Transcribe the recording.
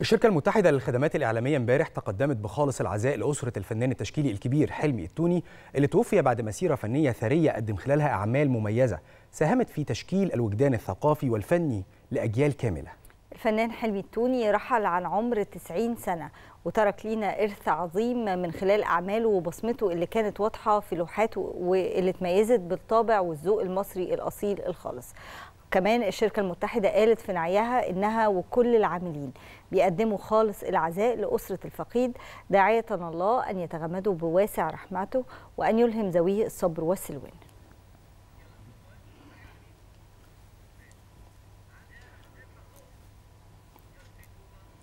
الشركة المتحدة للخدمات الإعلامية امبارح تقدمت بخالص العزاء لأسرة الفنان التشكيلي الكبير حلمي التوني اللي توفي بعد مسيرة فنية ثرية قدم خلالها أعمال مميزة ساهمت في تشكيل الوجدان الثقافي والفني لأجيال كاملة الفنان حلمي التوني رحل عن عمر 90 سنة وترك لينا إرث عظيم من خلال أعماله وبصمته اللي كانت واضحة في لوحاته واللي اتميزت بالطابع والذوق المصري الأصيل الخالص كمان الشركة المتحدة قالت في نعيها إنها وكل العاملين بيقدموا خالص العزاء لأسرة الفقيد داعية الله أن يتغمدوا بواسع رحمته وأن يلهم ذويه الصبر والسلوان